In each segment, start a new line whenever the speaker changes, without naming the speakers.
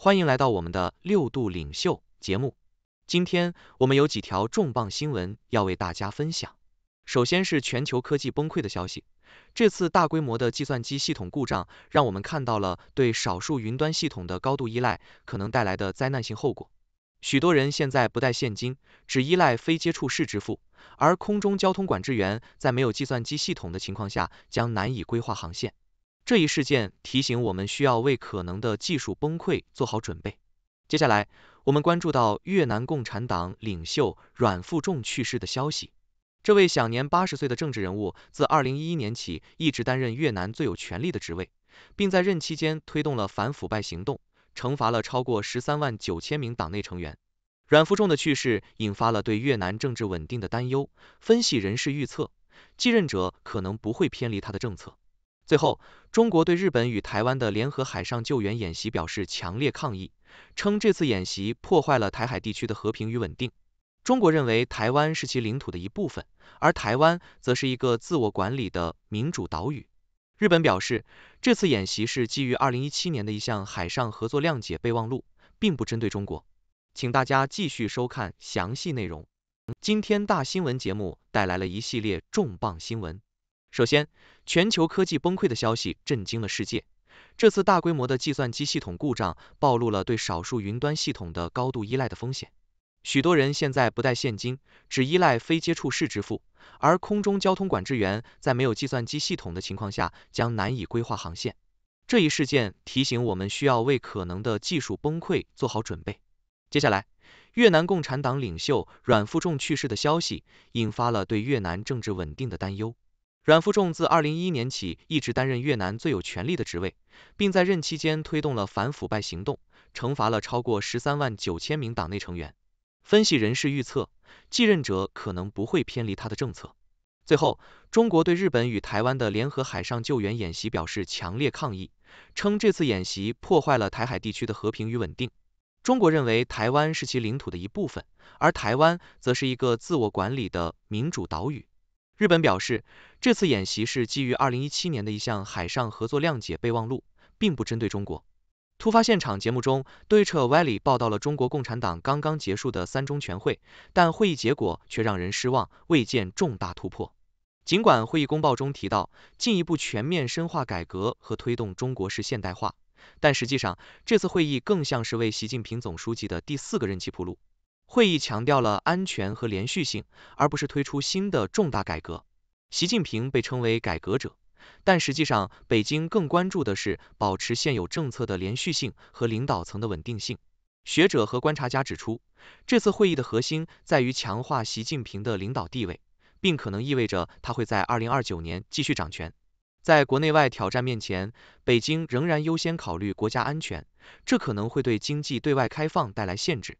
欢迎来到我们的六度领袖节目。今天我们有几条重磅新闻要为大家分享。首先是全球科技崩溃的消息。这次大规模的计算机系统故障，让我们看到了对少数云端系统的高度依赖可能带来的灾难性后果。许多人现在不带现金，只依赖非接触式支付，而空中交通管制员在没有计算机系统的情况下，将难以规划航线。这一事件提醒我们需要为可能的技术崩溃做好准备。接下来，我们关注到越南共产党领袖阮富仲去世的消息。这位享年八十岁的政治人物，自二零一一年起一直担任越南最有权力的职位，并在任期间推动了反腐败行动，惩罚了超过十三万九千名党内成员。阮富仲的去世引发了对越南政治稳定的担忧。分析人士预测，继任者可能不会偏离他的政策。最后，中国对日本与台湾的联合海上救援演习表示强烈抗议，称这次演习破坏了台海地区的和平与稳定。中国认为台湾是其领土的一部分，而台湾则是一个自我管理的民主岛屿。日本表示，这次演习是基于二零一七年的一项海上合作谅解备忘录，并不针对中国。请大家继续收看详细内容。今天大新闻节目带来了一系列重磅新闻。首先，全球科技崩溃的消息震惊了世界。这次大规模的计算机系统故障暴露了对少数云端系统的高度依赖的风险。许多人现在不带现金，只依赖非接触式支付，而空中交通管制员在没有计算机系统的情况下将难以规划航线。这一事件提醒我们需要为可能的技术崩溃做好准备。接下来，越南共产党领袖阮富仲去世的消息引发了对越南政治稳定的担忧。阮富仲自二零一一年起一直担任越南最有权力的职位，并在任期间推动了反腐败行动，惩罚了超过十三万九千名党内成员。分析人士预测，继任者可能不会偏离他的政策。最后，中国对日本与台湾的联合海上救援演习表示强烈抗议，称这次演习破坏了台海地区的和平与稳定。中国认为台湾是其领土的一部分，而台湾则是一个自我管理的民主岛屿。日本表示，这次演习是基于二零一七年的一项海上合作谅解备忘录，并不针对中国。突发现场节目中，对《彻 Valley》报道了中国共产党刚刚结束的三中全会，但会议结果却让人失望，未见重大突破。尽管会议公报中提到进一步全面深化改革和推动中国式现代化，但实际上这次会议更像是为习近平总书记的第四个任期铺路。会议强调了安全和连续性，而不是推出新的重大改革。习近平被称为改革者，但实际上北京更关注的是保持现有政策的连续性和领导层的稳定性。学者和观察家指出，这次会议的核心在于强化习近平的领导地位，并可能意味着他会在二零二九年继续掌权。在国内外挑战面前，北京仍然优先考虑国家安全，这可能会对经济对外开放带来限制。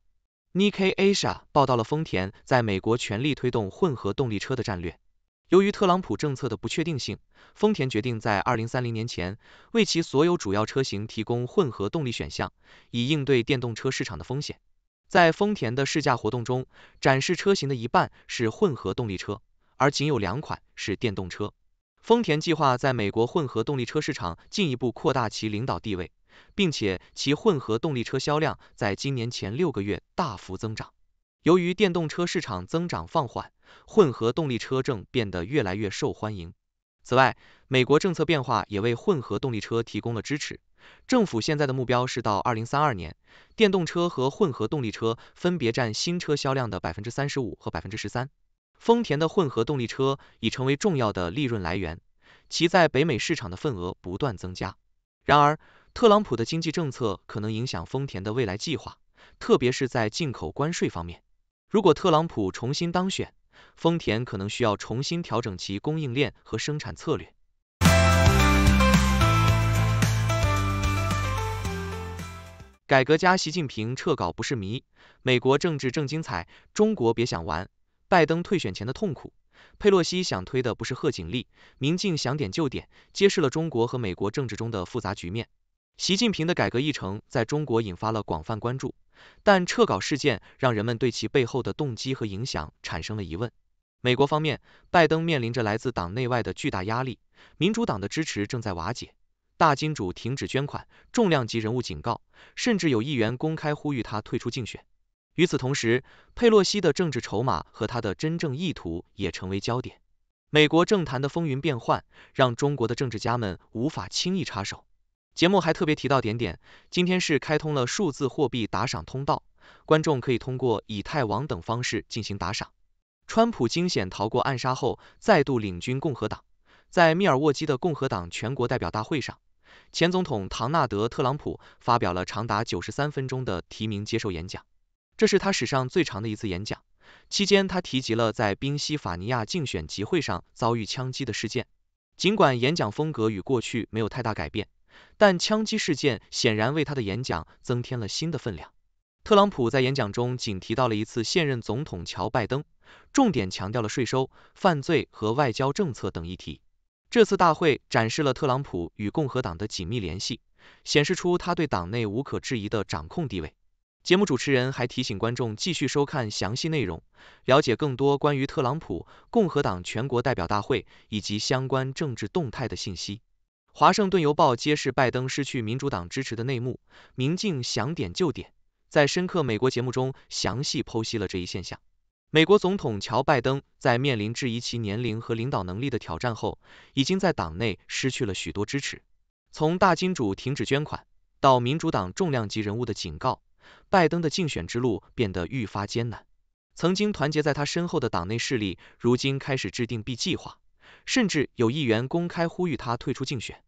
Nik Asia 报道了丰田在美国全力推动混合动力车的战略。由于特朗普政策的不确定性，丰田决定在2030年前为其所有主要车型提供混合动力选项，以应对电动车市场的风险。在丰田的试驾活动中，展示车型的一半是混合动力车，而仅有两款是电动车。丰田计划在美国混合动力车市场进一步扩大其领导地位。并且其混合动力车销量在今年前六个月大幅增长。由于电动车市场增长放缓，混合动力车正变得越来越受欢迎。此外，美国政策变化也为混合动力车提供了支持。政府现在的目标是到二零三二年，电动车和混合动力车分别占新车销量的百分之三十五和百分之十三。丰田的混合动力车已成为重要的利润来源，其在北美市场的份额不断增加。然而，特朗普的经济政策可能影响丰田的未来计划，特别是在进口关税方面。如果特朗普重新当选，丰田可能需要重新调整其供应链和生产策略。改革家习近平撤稿不是迷，美国政治正精彩，中国别想玩。拜登退选前的痛苦，佩洛西想推的不是贺锦丽，明镜想点就点，揭示了中国和美国政治中的复杂局面。习近平的改革议程在中国引发了广泛关注，但撤稿事件让人们对其背后的动机和影响产生了疑问。美国方面，拜登面临着来自党内外的巨大压力，民主党的支持正在瓦解，大金主停止捐款，重量级人物警告，甚至有议员公开呼吁他退出竞选。与此同时，佩洛西的政治筹码和他的真正意图也成为焦点。美国政坛的风云变幻让中国的政治家们无法轻易插手。节目还特别提到，点点今天是开通了数字货币打赏通道，观众可以通过以太网等方式进行打赏。川普惊险逃过暗杀后，再度领军共和党，在密尔沃基的共和党全国代表大会上，前总统唐纳德特朗普发表了长达九十三分钟的提名接受演讲，这是他史上最长的一次演讲。期间，他提及了在宾夕法尼亚竞选集会上遭遇枪击的事件。尽管演讲风格与过去没有太大改变。但枪击事件显然为他的演讲增添了新的分量。特朗普在演讲中仅提到了一次现任总统乔拜登，重点强调了税收、犯罪和外交政策等议题。这次大会展示了特朗普与共和党的紧密联系，显示出他对党内无可置疑的掌控地位。节目主持人还提醒观众继续收看详细内容，了解更多关于特朗普、共和党全国代表大会以及相关政治动态的信息。《华盛顿邮报》揭示拜登失去民主党支持的内幕，《明镜》想点就点，在《深刻美国》节目中详细剖析了这一现象。美国总统乔拜登在面临质疑其年龄和领导能力的挑战后，已经在党内失去了许多支持。从大金主停止捐款到民主党重量级人物的警告，拜登的竞选之路变得愈发艰难。曾经团结在他身后的党内势力，如今开始制定 B 计划，甚至有议员公开呼吁他退出竞选。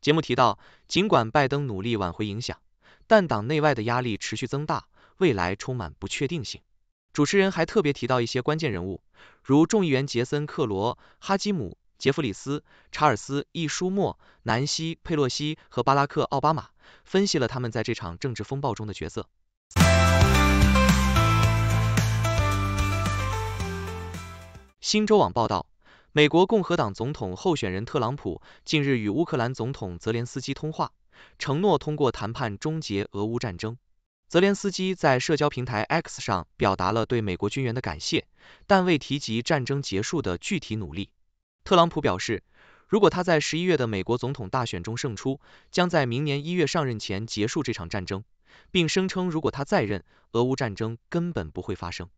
节目提到，尽管拜登努力挽回影响，但党内外的压力持续增大，未来充满不确定性。主持人还特别提到一些关键人物，如众议员杰森·克罗、哈基姆·杰弗里斯、查尔斯·易舒莫、南希·佩洛西和巴拉克·奥巴马，分析了他们在这场政治风暴中的角色。新周网报道。美国共和党总统候选人特朗普近日与乌克兰总统泽连斯基通话，承诺通过谈判终结俄乌战争。泽连斯基在社交平台 X 上表达了对美国军援的感谢，但未提及战争结束的具体努力。特朗普表示，如果他在十一月的美国总统大选中胜出，将在明年一月上任前结束这场战争，并声称如果他再任，俄乌战争根本不会发生。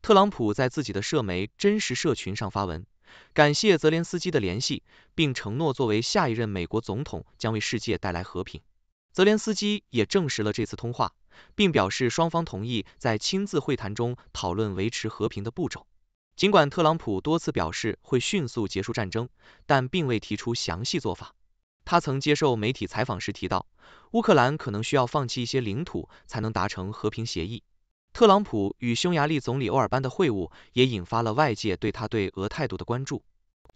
特朗普在自己的社媒真实社群上发文。感谢泽连斯基的联系，并承诺作为下一任美国总统将为世界带来和平。泽连斯基也证实了这次通话，并表示双方同意在亲自会谈中讨论维持和平的步骤。尽管特朗普多次表示会迅速结束战争，但并未提出详细做法。他曾接受媒体采访时提到，乌克兰可能需要放弃一些领土才能达成和平协议。特朗普与匈牙利总理欧尔班的会晤，也引发了外界对他对俄态度的关注。《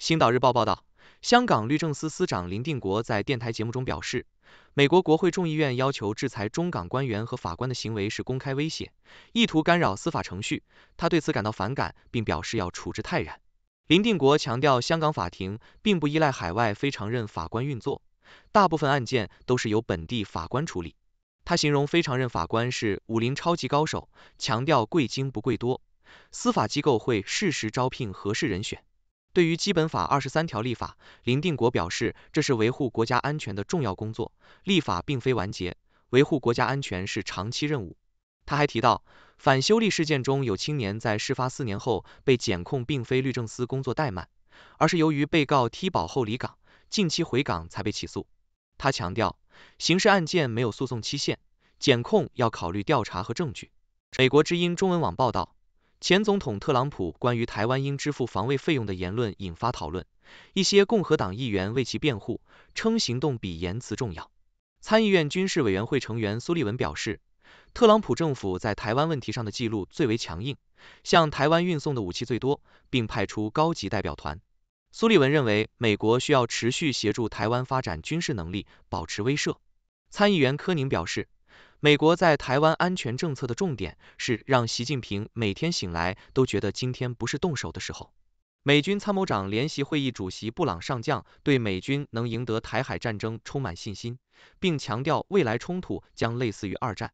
星岛日报》报道，香港律政司司长林定国在电台节目中表示，美国国会众议院要求制裁中港官员和法官的行为是公开威胁，意图干扰司法程序。他对此感到反感，并表示要处之泰然。林定国强调，香港法庭并不依赖海外非常任法官运作，大部分案件都是由本地法官处理。他形容非常任法官是武林超级高手，强调贵精不贵多。司法机构会适时招聘合适人选。对于《基本法》二十三条立法，林定国表示，这是维护国家安全的重要工作，立法并非完结，维护国家安全是长期任务。他还提到，反修例事件中有青年在事发四年后被检控，并非律政司工作怠慢，而是由于被告踢保后离岗，近期回港才被起诉。他强调，刑事案件没有诉讼期限，检控要考虑调查和证据。美国之音中文网报道，前总统特朗普关于台湾应支付防卫费用的言论引发讨论，一些共和党议员为其辩护，称行动比言辞重要。参议院军事委员会成员苏利文表示，特朗普政府在台湾问题上的记录最为强硬，向台湾运送的武器最多，并派出高级代表团。苏利文认为，美国需要持续协助台湾发展军事能力，保持威慑。参议员柯宁表示，美国在台湾安全政策的重点是让习近平每天醒来都觉得今天不是动手的时候。美军参谋长联席会议主席布朗上将对美军能赢得台海战争充满信心，并强调未来冲突将类似于二战。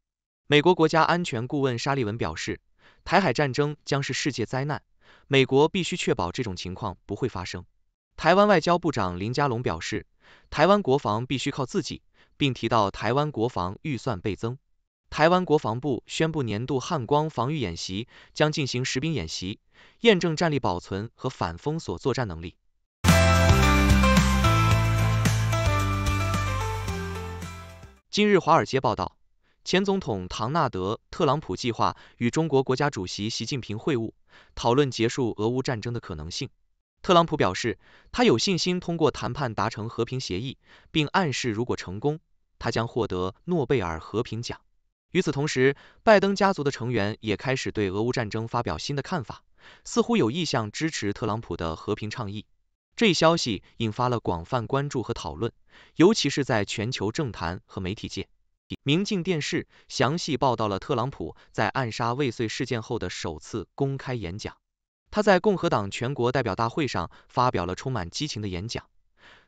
美国国家安全顾问沙利文表示，台海战争将是世界灾难。美国必须确保这种情况不会发生。台湾外交部长林佳龙表示，台湾国防必须靠自己，并提到台湾国防预算倍增。台湾国防部宣布年度汉光防御演习将进行实兵演习，验证战力保存和反封锁作战能力。今日华尔街报道。前总统唐纳德·特朗普计划与中国国家主席习近平会晤，讨论结束俄乌战争的可能性。特朗普表示，他有信心通过谈判达成和平协议，并暗示如果成功，他将获得诺贝尔和平奖。与此同时，拜登家族的成员也开始对俄乌战争发表新的看法，似乎有意向支持特朗普的和平倡议。这一消息引发了广泛关注和讨论，尤其是在全球政坛和媒体界。明镜电视详细报道了特朗普在暗杀未遂事件后的首次公开演讲。他在共和党全国代表大会上发表了充满激情的演讲，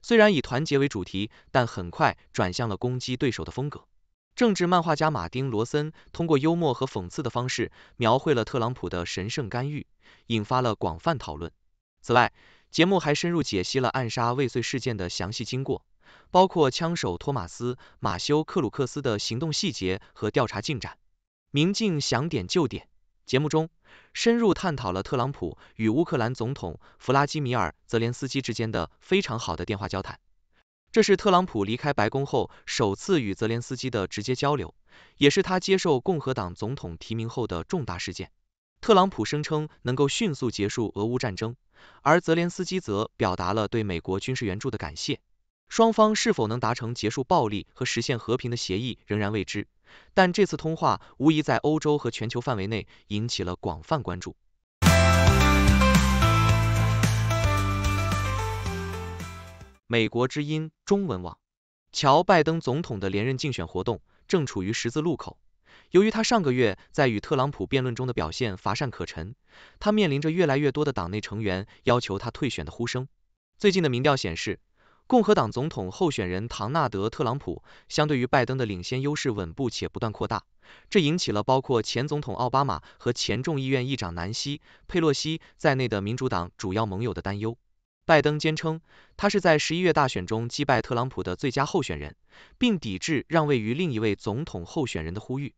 虽然以团结为主题，但很快转向了攻击对手的风格。政治漫画家马丁·罗森通过幽默和讽刺的方式描绘了特朗普的神圣干预，引发了广泛讨论。此外，节目还深入解析了暗杀未遂事件的详细经过。包括枪手托马斯·马修·克鲁克斯的行动细节和调查进展。明镜想点就点。节目中深入探讨了特朗普与乌克兰总统弗拉基米尔·泽连斯基之间的非常好的电话交谈。这是特朗普离开白宫后首次与泽连斯基的直接交流，也是他接受共和党总统提名后的重大事件。特朗普声称能够迅速结束俄乌战争，而泽连斯基则表达了对美国军事援助的感谢。双方是否能达成结束暴力和实现和平的协议仍然未知，但这次通话无疑在欧洲和全球范围内引起了广泛关注。美国之音中文网，乔·拜登总统的连任竞选活动正处于十字路口，由于他上个月在与特朗普辩论中的表现乏善可陈，他面临着越来越多的党内成员要求他退选的呼声。最近的民调显示。共和党总统候选人唐纳德·特朗普相对于拜登的领先优势稳步且不断扩大，这引起了包括前总统奥巴马和前众议院议长南希·佩洛西在内的民主党主要盟友的担忧。拜登坚称，他是在十一月大选中击败特朗普的最佳候选人，并抵制让位于另一位总统候选人的呼吁。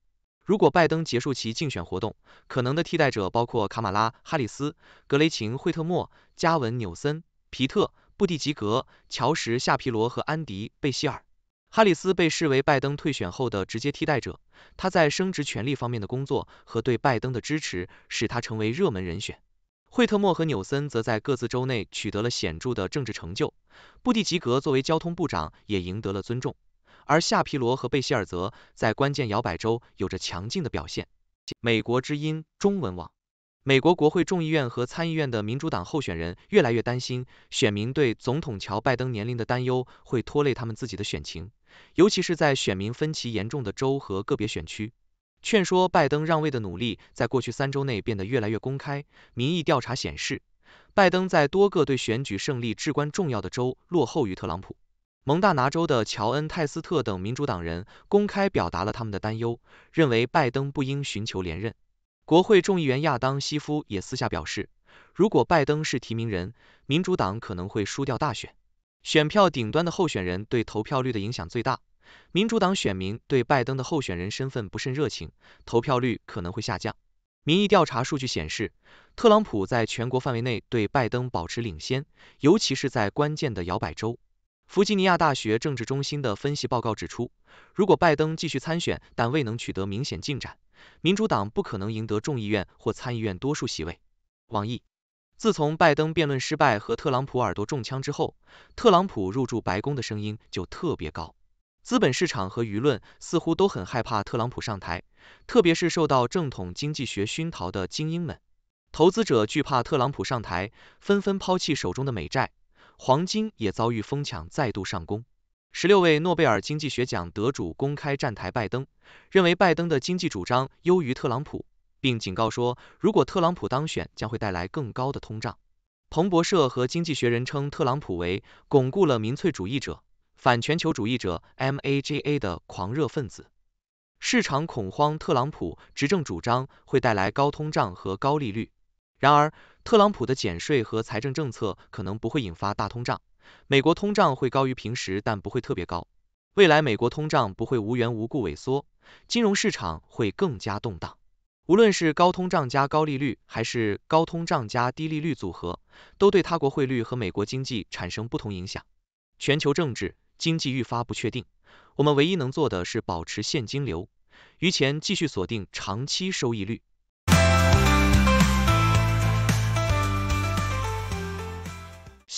如果拜登结束其竞选活动，可能的替代者包括卡马拉·哈里斯、格雷琴·惠特莫、加文·纽森、皮特。布蒂吉格、乔什·夏皮罗和安迪·贝希尔，哈里斯被视为拜登退选后的直接替代者。他在升职权力方面的工作和对拜登的支持，使他成为热门人选。惠特莫和纽森则在各自州内取得了显著的政治成就。布蒂吉格作为交通部长也赢得了尊重，而夏皮罗和贝希尔则在关键摇摆州有着强劲的表现。美国之音中文网。美国国会众议院和参议院的民主党候选人越来越担心，选民对总统乔拜登年龄的担忧会拖累他们自己的选情，尤其是在选民分歧严重的州和个别选区。劝说拜登让位的努力在过去三周内变得越来越公开。民意调查显示，拜登在多个对选举胜利至关重要的州落后于特朗普。蒙大拿州的乔恩·泰斯特等民主党人公开表达了他们的担忧，认为拜登不应寻求连任。国会众议员亚当·西夫也私下表示，如果拜登是提名人，民主党可能会输掉大选。选票顶端的候选人对投票率的影响最大。民主党选民对拜登的候选人身份不甚热情，投票率可能会下降。民意调查数据显示，特朗普在全国范围内对拜登保持领先，尤其是在关键的摇摆州。弗吉尼亚大学政治中心的分析报告指出，如果拜登继续参选，但未能取得明显进展。民主党不可能赢得众议院或参议院多数席位。网易，自从拜登辩论失败和特朗普耳朵中枪之后，特朗普入住白宫的声音就特别高。资本市场和舆论似乎都很害怕特朗普上台，特别是受到正统经济学熏陶的精英们。投资者惧怕特朗普上台，纷纷抛弃手中的美债，黄金也遭遇疯抢，再度上攻。十六位诺贝尔经济学奖得主公开站台拜登，认为拜登的经济主张优于特朗普，并警告说，如果特朗普当选，将会带来更高的通胀。彭博社和经济学人称特朗普为巩固了民粹主义者、反全球主义者、MAGA 的狂热分子。市场恐慌，特朗普执政主张会带来高通胀和高利率。然而，特朗普的减税和财政政策可能不会引发大通胀。美国通胀会高于平时，但不会特别高。未来美国通胀不会无缘无故萎缩，金融市场会更加动荡。无论是高通胀加高利率，还是高通胀加低利率组合，都对他国汇率和美国经济产生不同影响。全球政治经济愈发不确定，我们唯一能做的是保持现金流，余钱继续锁定长期收益率。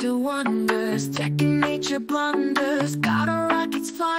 To wonders, checking nature blunders, got a rocket's flying.